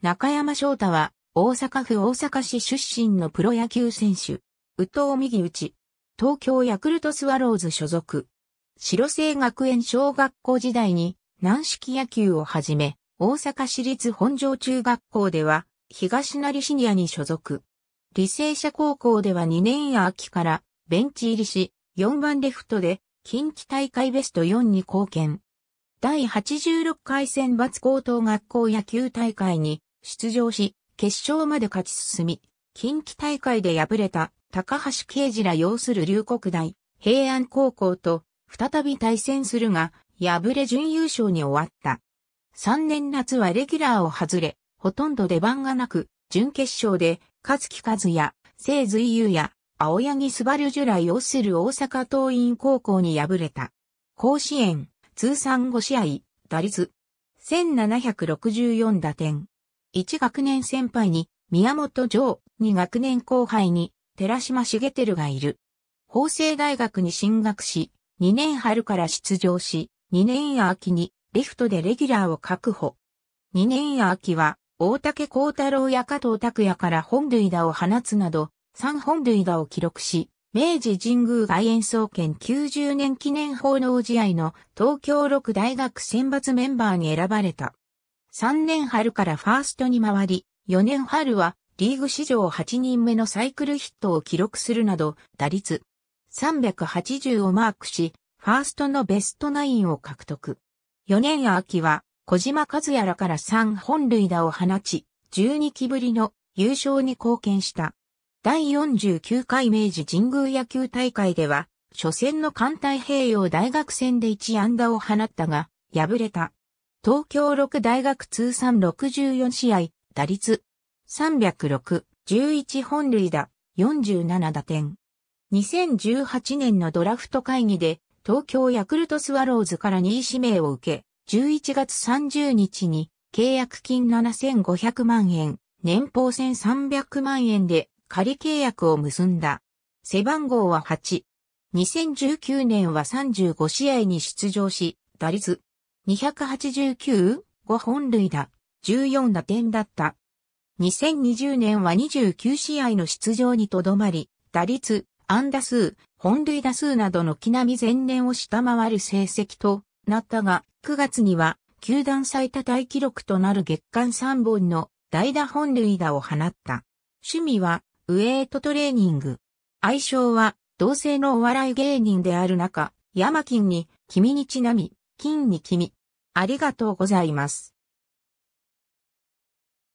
中山翔太は、大阪府大阪市出身のプロ野球選手。宇藤右内。東京ヤクルトスワローズ所属。白星学園小学校時代に軟式野球をはじめ、大阪市立本庄中学校では東成シニアに所属。履正社高校では2年や秋からベンチ入りし、4番レフトで近畿大会ベスト4に貢献。第86回選抜高等学校野球大会に出場し、決勝まで勝ち進み、近畿大会で敗れた高橋啓治ら要する龍谷大、平安高校と再び対戦するが、敗れ準優勝に終わった。3年夏はレギュラーを外れ、ほとんど出番がなく、準決勝で、勝木和也、聖随優や、青柳スバルジュラする大阪桐蔭高校に敗れた。甲子園、通算5試合、打率、1764打点。1学年先輩に宮本城、2学年後輩に寺島茂照がいる。法政大学に進学し、2年春から出場し、2年秋にレフトでレギュラーを確保。2年秋は大竹幸太郎や加藤拓也から本塁打を放つなど、3本塁打を記録し、明治神宮外苑総研90年記念奉納試合の東京六大学選抜メンバーに選ばれた。3年春からファーストに回り、4年春はリーグ史上8人目のサイクルヒットを記録するなど、打率380をマークし、ファーストのベストナインを獲得。4年秋は小島和也らから3本塁打を放ち、12期ぶりの優勝に貢献した。第49回明治神宮野球大会では、初戦の関太平洋大学戦で1安打を放ったが、敗れた。東京六大学通算64試合、打率306、11本塁打、47打点。2018年のドラフト会議で、東京ヤクルトスワローズから2位指名を受け、11月30日に契約金7500万円、年俸1300万円で仮契約を結んだ。背番号は8。2019年は35試合に出場し、打率289、5本類打、14打点だった。2020年は29試合の出場にとどまり、打率、安打数、本類打数などの木並み前年を下回る成績となったが、9月には、球団最多大記録となる月間3本の代打本類打を放った。趣味は、ウエイトトレーニング。愛称は、同性のお笑い芸人である中、ヤマキンに、君にちなみ、金に君、ありがとうございます。